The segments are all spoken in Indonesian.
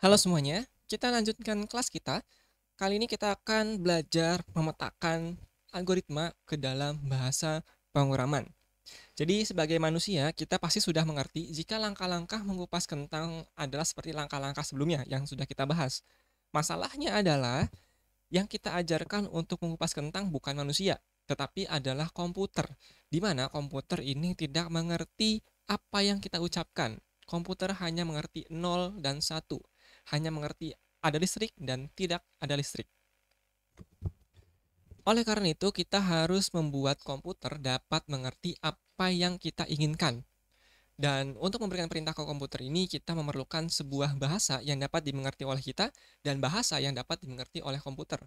Halo semuanya, kita lanjutkan kelas kita. Kali ini kita akan belajar memetakan algoritma ke dalam bahasa penguraman. Jadi sebagai manusia, kita pasti sudah mengerti jika langkah-langkah mengupas kentang adalah seperti langkah-langkah sebelumnya yang sudah kita bahas. Masalahnya adalah yang kita ajarkan untuk mengupas kentang bukan manusia, tetapi adalah komputer. Di mana komputer ini tidak mengerti apa yang kita ucapkan. Komputer hanya mengerti 0 dan 1 hanya mengerti ada listrik dan tidak ada listrik. Oleh karena itu, kita harus membuat komputer dapat mengerti apa yang kita inginkan. Dan untuk memberikan perintah ke komputer ini, kita memerlukan sebuah bahasa yang dapat dimengerti oleh kita dan bahasa yang dapat dimengerti oleh komputer,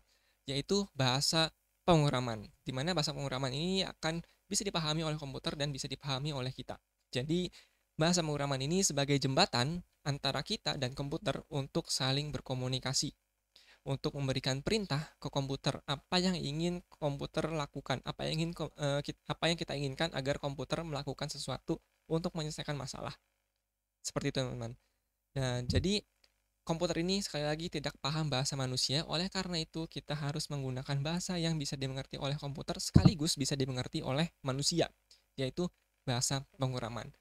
yaitu bahasa penguraman, di mana bahasa penguraman ini akan bisa dipahami oleh komputer dan bisa dipahami oleh kita. Jadi, Bahasa pemrograman ini sebagai jembatan antara kita dan komputer untuk saling berkomunikasi, untuk memberikan perintah ke komputer apa yang ingin komputer lakukan, apa yang ingin eh, apa yang kita inginkan agar komputer melakukan sesuatu untuk menyelesaikan masalah. Seperti itu, teman-teman. Nah, jadi komputer ini sekali lagi tidak paham bahasa manusia, oleh karena itu kita harus menggunakan bahasa yang bisa dimengerti oleh komputer sekaligus bisa dimengerti oleh manusia, yaitu bahasa penguraman.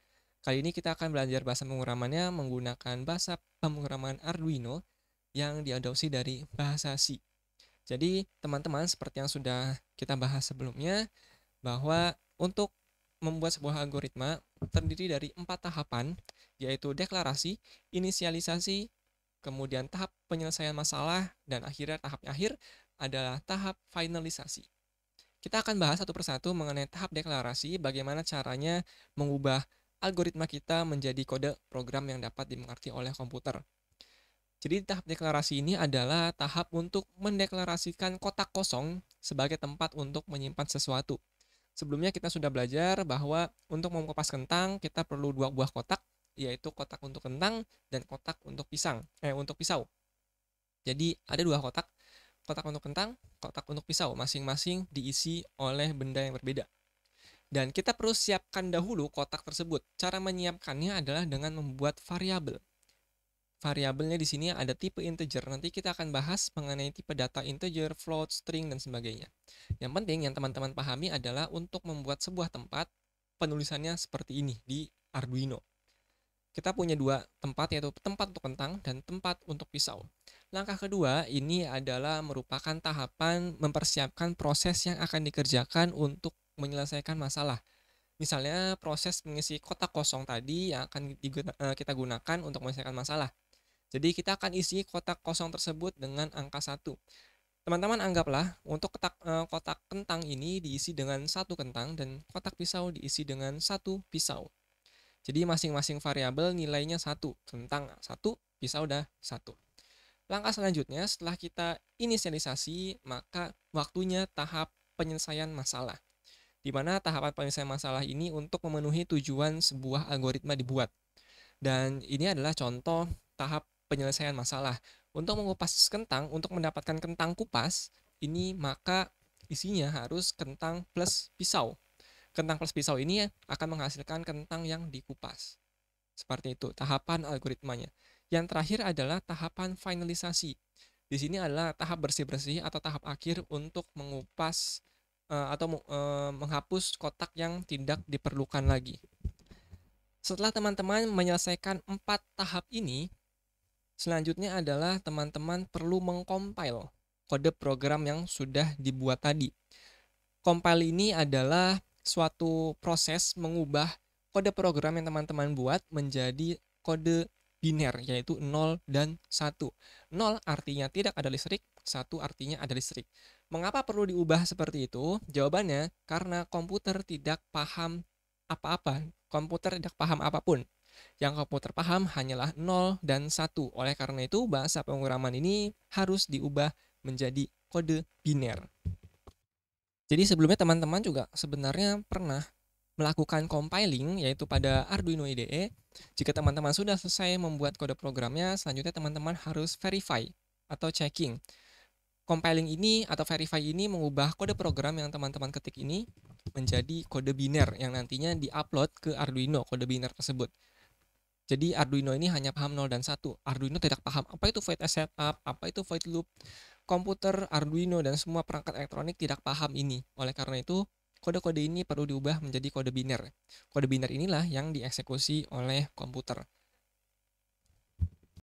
Kali ini kita akan belajar bahasa penguramannya menggunakan bahasa penguraman Arduino yang diadopsi dari bahasa C. Jadi, teman-teman, seperti yang sudah kita bahas sebelumnya, bahwa untuk membuat sebuah algoritma terdiri dari empat tahapan, yaitu deklarasi, inisialisasi, kemudian tahap penyelesaian masalah, dan akhirnya tahap akhir adalah tahap finalisasi. Kita akan bahas satu persatu mengenai tahap deklarasi, bagaimana caranya mengubah algoritma kita menjadi kode program yang dapat dimengerti oleh komputer. Jadi tahap deklarasi ini adalah tahap untuk mendeklarasikan kotak kosong sebagai tempat untuk menyimpan sesuatu. Sebelumnya kita sudah belajar bahwa untuk mengupas kentang kita perlu dua buah kotak, yaitu kotak untuk kentang dan kotak untuk pisang, eh untuk pisau. Jadi ada dua kotak, kotak untuk kentang, kotak untuk pisau, masing-masing diisi oleh benda yang berbeda. Dan kita perlu siapkan dahulu kotak tersebut. Cara menyiapkannya adalah dengan membuat variabel. Variabelnya di sini ada tipe integer. Nanti kita akan bahas mengenai tipe data integer, float, string, dan sebagainya. Yang penting yang teman-teman pahami adalah untuk membuat sebuah tempat, penulisannya seperti ini di Arduino. Kita punya dua tempat, yaitu tempat untuk kentang dan tempat untuk pisau. Langkah kedua ini adalah merupakan tahapan mempersiapkan proses yang akan dikerjakan untuk menyelesaikan masalah. Misalnya proses mengisi kotak kosong tadi yang akan eh, kita gunakan untuk menyelesaikan masalah. Jadi kita akan isi kotak kosong tersebut dengan angka 1. Teman-teman anggaplah untuk kotak, eh, kotak kentang ini diisi dengan satu kentang dan kotak pisau diisi dengan satu pisau. Jadi masing-masing variabel nilainya satu, kentang satu, pisau dah satu. Langkah selanjutnya setelah kita inisialisasi, maka waktunya tahap penyelesaian masalah di mana tahapan penyelesaian masalah ini untuk memenuhi tujuan sebuah algoritma dibuat. Dan ini adalah contoh tahap penyelesaian masalah. Untuk mengupas kentang, untuk mendapatkan kentang kupas, ini maka isinya harus kentang plus pisau. Kentang plus pisau ini akan menghasilkan kentang yang dikupas. Seperti itu, tahapan algoritmanya. Yang terakhir adalah tahapan finalisasi. Di sini adalah tahap bersih-bersih atau tahap akhir untuk mengupas Eh, atau uh, menghapus kotak yang tidak diperlukan lagi. Setelah teman-teman menyelesaikan empat tahap ini, selanjutnya adalah teman-teman perlu mengcompile kode program yang sudah dibuat tadi. Compile ini adalah suatu proses mengubah kode program yang teman-teman buat menjadi kode biner yaitu 0 dan 1. 0 artinya tidak ada listrik, 1 artinya ada listrik. Mengapa perlu diubah seperti itu? Jawabannya karena komputer tidak paham apa-apa. Komputer tidak paham apapun. Yang komputer paham hanyalah 0 dan 1. Oleh karena itu, bahasa pengurangan ini harus diubah menjadi kode biner. Jadi sebelumnya teman-teman juga sebenarnya pernah melakukan compiling yaitu pada Arduino IDE. Jika teman-teman sudah selesai membuat kode programnya, selanjutnya teman-teman harus verify atau checking compiling ini atau verify ini mengubah kode program yang teman-teman ketik ini menjadi kode biner yang nantinya diupload ke Arduino kode biner tersebut. Jadi Arduino ini hanya paham 0 dan 1. Arduino tidak paham apa itu void setup, apa itu void loop. Komputer, Arduino, dan semua perangkat elektronik tidak paham ini. Oleh karena itu, kode-kode ini perlu diubah menjadi kode biner. Kode biner inilah yang dieksekusi oleh komputer.